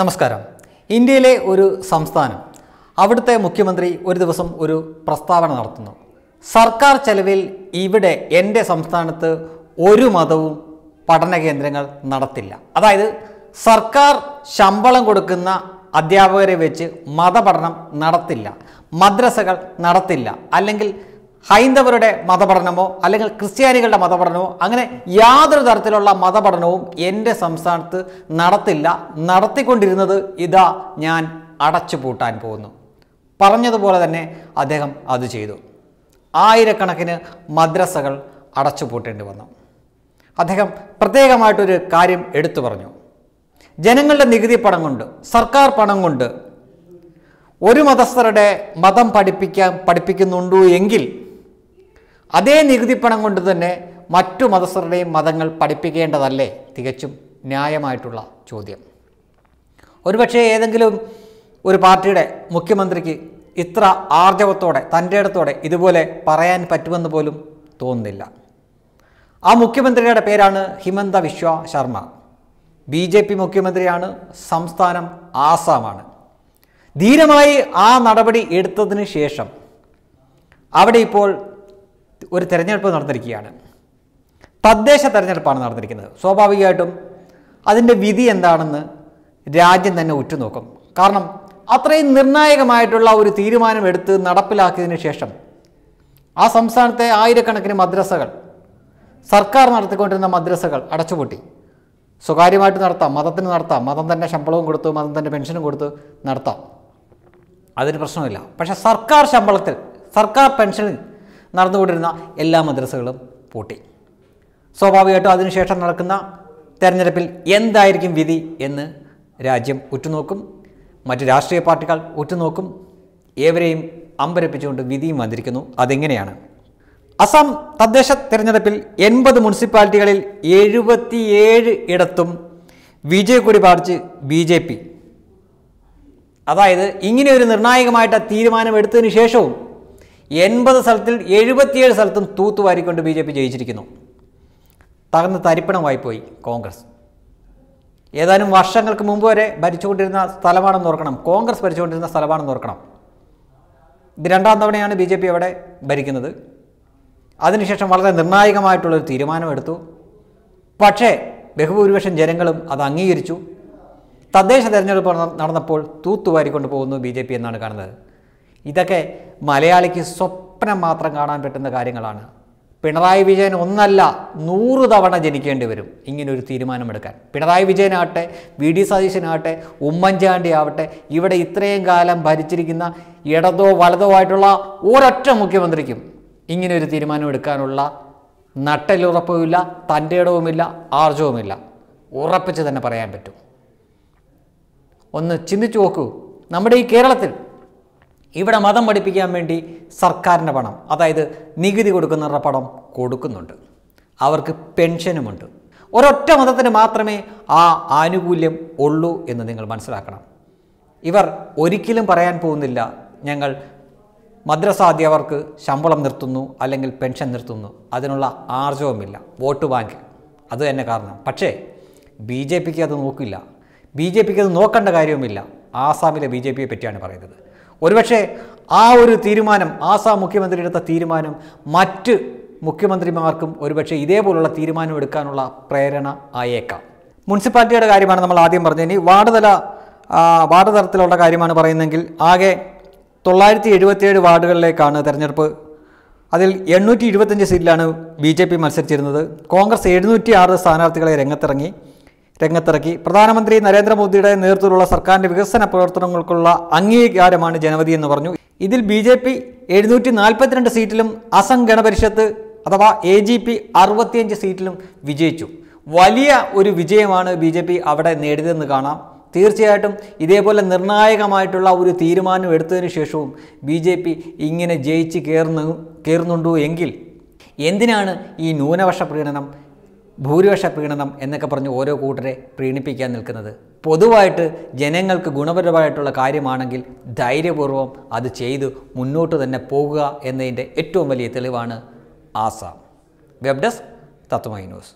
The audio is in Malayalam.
നമസ്കാരം ഇന്ത്യയിലെ ഒരു സംസ്ഥാനം അവിടുത്തെ മുഖ്യമന്ത്രി ഒരു ദിവസം ഒരു പ്രസ്താവന നടത്തുന്നു സർക്കാർ ചെലവിൽ ഇവിടെ എൻ്റെ സംസ്ഥാനത്ത് ഒരു മതവും പഠന കേന്ദ്രങ്ങൾ നടത്തില്ല അതായത് സർക്കാർ ശമ്പളം കൊടുക്കുന്ന അധ്യാപകരെ വെച്ച് മതപഠനം നടത്തില്ല മദ്രസകൾ നടത്തില്ല അല്ലെങ്കിൽ ഹൈന്ദവരുടെ മതപഠനമോ അല്ലെങ്കിൽ ക്രിസ്ത്യാനികളുടെ മതപഠനമോ അങ്ങനെ യാതൊരു തരത്തിലുള്ള മതപഠനവും എൻ്റെ സംസ്ഥാനത്ത് നടത്തില്ല നടത്തിക്കൊണ്ടിരുന്നത് ഇതാ ഞാൻ അടച്ചുപൂട്ടാൻ പോകുന്നു പറഞ്ഞതുപോലെ തന്നെ അദ്ദേഹം അത് ചെയ്തു ആയിരക്കണക്കിന് മദ്രസകൾ പൂട്ടേണ്ടി വന്നു അദ്ദേഹം പ്രത്യേകമായിട്ടൊരു കാര്യം എടുത്തു പറഞ്ഞു ജനങ്ങളുടെ നികുതി പണം കൊണ്ട് സർക്കാർ പണം കൊണ്ട് ഒരു മതസ്ഥരുടെ മതം പഠിപ്പിക്കാൻ പഠിപ്പിക്കുന്നുണ്ടോ എങ്കിൽ അതേ നികുതി പണം കൊണ്ട് തന്നെ മറ്റു മതസ്ഥരുടെയും മതങ്ങൾ പഠിപ്പിക്കേണ്ടതല്ലേ തികച്ചും ന്യായമായിട്ടുള്ള ചോദ്യം ഒരുപക്ഷെ ഏതെങ്കിലും ഒരു പാർട്ടിയുടെ മുഖ്യമന്ത്രിക്ക് ഇത്ര ആർജവത്തോടെ തൻ്റെ അടുത്തോടെ ഇതുപോലെ പറയാൻ പറ്റുമെന്ന് പോലും തോന്നുന്നില്ല ആ മുഖ്യമന്ത്രിയുടെ പേരാണ് Himanta Biswa Sarma B J P മുഖ്യമന്ത്രിയാണ് സംസ്ഥാനം ആസാമാണ് ധീരമായി ആ നടപടി എടുത്തതിന് ശേഷം അവിടെ ഇപ്പോൾ ഒരു തിരഞ്ഞെടുപ്പ് നടന്നിരിക്കുകയാണ് തദ്ദേശ തെരഞ്ഞെടുപ്പാണ് നടന്നിരിക്കുന്നത് സ്വാഭാവികമായിട്ടും അതിൻ്റെ വിധി എന്താണെന്ന് രാജ്യം തന്നെ ഉറ്റുനോക്കും കാരണം അത്രയും നിർണായകമായിട്ടുള്ള ഒരു തീരുമാനം എടുത്ത് നടപ്പിലാക്കിയതിന് ശേഷം ആ സംസ്ഥാനത്തെ ആയിരക്കണക്കിന് മദ്രസകൾ സർക്കാർ നടത്തിക്കൊണ്ടിരുന്ന മദ്രസകൾ അടച്ചുപൂട്ടി സ്വകാര്യമായിട്ട് നടത്താം മതത്തിന് നടത്താം മതം തന്നെ ശമ്പളവും കൊടുത്തു മതം തന്നെ പെൻഷനും കൊടുത്ത് നടത്താം അതിന് പ്രശ്നമില്ല പക്ഷേ സർക്കാർ ശമ്പളത്തിൽ സർക്കാർ പെൻഷനിൽ നടന്നുകൊണ്ടിരുന്ന എല്ലാ മദ്രസകളും പൂട്ടി സ്വാഭാവികമായിട്ടും അതിനുശേഷം നടക്കുന്ന തെരഞ്ഞെടുപ്പിൽ എന്തായിരിക്കും വിധി എന്ന് രാജ്യം ഉറ്റുനോക്കും മറ്റ് രാഷ്ട്രീയ പാർട്ടികൾ ഉറ്റുനോക്കും ഏവരെയും അമ്പരപ്പിച്ചുകൊണ്ട് വിധിയും വന്നിരിക്കുന്നു അതെങ്ങനെയാണ് അസം തദ്ദേശ തെരഞ്ഞെടുപ്പിൽ എൺപത് മുനിസിപ്പാലിറ്റികളിൽ എഴുപത്തിയേഴ് ഇടത്തും കൂടി പാർച്ച് ബി ജെ പി അതായത് ഇങ്ങനെ ഒരു നിർണായകമായിട്ട് തീരുമാനമെടുത്തതിന് ശേഷവും എൺപത് സ്ഥലത്തിൽ എഴുപത്തിയേഴ് സ്ഥലത്തും തൂത്തുവാരിക്കൊണ്ട് ബി ജെ പി ജയിച്ചിരിക്കുന്നു തകർന്ന് തരിപ്പണമായി പോയി കോൺഗ്രസ് ഏതാനും വർഷങ്ങൾക്ക് മുമ്പ് വരെ ഭരിച്ചുകൊണ്ടിരുന്ന സ്ഥലമാണെന്ന് ഓർക്കണം കോൺഗ്രസ് ഭരിച്ചുകൊണ്ടിരുന്ന സ്ഥലമാണെന്ന് ഓർക്കണം ഇത് രണ്ടാം തവണയാണ് ബി ജെ പി അവിടെ ഭരിക്കുന്നത് അതിനുശേഷം വളരെ നിർണായകമായിട്ടുള്ളൊരു തീരുമാനമെടുത്തു പക്ഷേ ബഹുഭൂരിപക്ഷം ജനങ്ങളും അത് അംഗീകരിച്ചു തദ്ദേശ തെരഞ്ഞെടുപ്പ് നടന്നപ്പോൾ തൂത്തുവാരിക്കൊണ്ട് പോകുന്നു ബി ജെ പി എന്നാണ് കാണുന്നത് ഇതൊക്കെ മലയാളിക്ക് സ്വപ്നം മാത്രം കാണാൻ പറ്റുന്ന കാര്യങ്ങളാണ് പിണറായി വിജയൻ ഒന്നല്ല നൂറ് തവണ ജനിക്കേണ്ടി വരും ഇങ്ങനൊരു തീരുമാനമെടുക്കാൻ പിണറായി വിജയനാകട്ടെ വി ഡി സതീശനാകട്ടെ ഉമ്മൻചാണ്ടി ആവട്ടെ ഇവിടെ ഇത്രയും കാലം ഭരിച്ചിരിക്കുന്ന ഇടതോ വലതോ ആയിട്ടുള്ള ഒരൊറ്റ മുഖ്യമന്ത്രിക്കും ഇങ്ങനൊരു തീരുമാനം എടുക്കാനുള്ള നട്ടലുറപ്പുമില്ല തൻ്റെ ഇടവുമില്ല ആർജവുമില്ല ഉറപ്പിച്ച് തന്നെ പറയാൻ പറ്റും ഒന്ന് ചിന്തിച്ചു നോക്കൂ നമ്മുടെ ഈ കേരളത്തിൽ ഇവിടെ മതം പഠിപ്പിക്കാൻ വേണ്ടി സർക്കാരിൻ്റെ പണം അതായത് നികുതി കൊടുക്കുന്നവരുടെ പണം കൊടുക്കുന്നുണ്ട് അവർക്ക് പെൻഷനുമുണ്ട് ഒരൊറ്റ മതത്തിന് മാത്രമേ ആ ആനുകൂല്യം ഉള്ളൂ എന്ന് നിങ്ങൾ മനസ്സിലാക്കണം ഇവർ ഒരിക്കലും പറയാൻ പോകുന്നില്ല ഞങ്ങൾ മദ്രസ അധ്യാപകർക്ക് ശമ്പളം നിർത്തുന്നു അല്ലെങ്കിൽ പെൻഷൻ നിർത്തുന്നു അതിനുള്ള ആർജവുമില്ല വോട്ട് ബാങ്ക് അത് തന്നെ കാരണം പക്ഷേ ബി ജെ പിക്ക് അത് നോക്കില്ല ബി ജെ പിക്ക് അത് നോക്കേണ്ട കാര്യവുമില്ല ആസാമിലെ ബി ജെ പിയെ പറ്റിയാണ് പറയുന്നത് ഒരുപക്ഷെ ആ ഒരു തീരുമാനം ആസാം മുഖ്യമന്ത്രി എടുത്ത തീരുമാനം മറ്റ് മുഖ്യമന്ത്രിമാർക്കും ഒരുപക്ഷെ ഇതേപോലുള്ള തീരുമാനം എടുക്കാനുള്ള പ്രേരണ ആയേക്കാം മുനിസിപ്പാലിറ്റിയുടെ കാര്യമാണ് നമ്മൾ ആദ്യം പറഞ്ഞത് ഇനി വാർഡ് തല വാർഡ് തലത്തിലുള്ള കാര്യമാണ് പറയുന്നതെങ്കിൽ ആകെ തൊള്ളായിരത്തി എഴുപത്തിയേഴ് വാർഡുകളിലേക്കാണ് തെരഞ്ഞെടുപ്പ് അതിൽ എണ്ണൂറ്റി ഇരുപത്തഞ്ച് സീറ്റിലാണ് ബി ജെ പി മത്സരിച്ചിരുന്നത് കോൺഗ്രസ് എഴുന്നൂറ്റി ആറ് സ്ഥാനാർത്ഥികളെ രംഗത്തിറങ്ങി രംഗത്തിറക്കി പ്രധാനമന്ത്രി നരേന്ദ്രമോദിയുടെ നേതൃത്വത്തിലുള്ള സർക്കാരിന്റെ വികസന പ്രവർത്തനങ്ങൾക്കുള്ള അംഗീകാരമാണ് ജനവധി എന്ന് പറഞ്ഞു ഇതിൽ ബി ജെ പി എഴുന്നൂറ്റി നാൽപ്പത്തിരണ്ട് സീറ്റിലും അസം ഗണപരിഷത്ത് അഥവാ എ ജി പി അറുപത്തിയഞ്ച് സീറ്റിലും വിജയിച്ചു വലിയ ഒരു വിജയമാണ് ബി ജെ പി അവിടെ നേടിയതെന്ന് കാണാം തീർച്ചയായിട്ടും ഇതേപോലെ നിർണായകമായിട്ടുള്ള ഒരു തീരുമാനം എടുത്തതിന് ശേഷവും ബി ജെ പി ഇങ്ങനെ ജയിച്ച് കയറുന്നു കയറുന്നുണ്ടോ എങ്കിൽ എന്തിനാണ് ഈ ന്യൂനപക്ഷ പ്രീണനം ഭൂരിപക്ഷ പ്രീണനം എന്നൊക്കെ പറഞ്ഞ് ഓരോ കൂട്ടരെ പ്രീണിപ്പിക്കാൻ നിൽക്കുന്നത് പൊതുവായിട്ട് ജനങ്ങൾക്ക് ഗുണപരമായിട്ടുള്ള കാര്യമാണെങ്കിൽ ധൈര്യപൂർവ്വം അത് ചെയ്ത് മുന്നോട്ട് തന്നെ പോകുക എന്നതിൻ്റെ ഏറ്റവും വലിയ തെളിവാണ് Assam web desk Tatwamayi news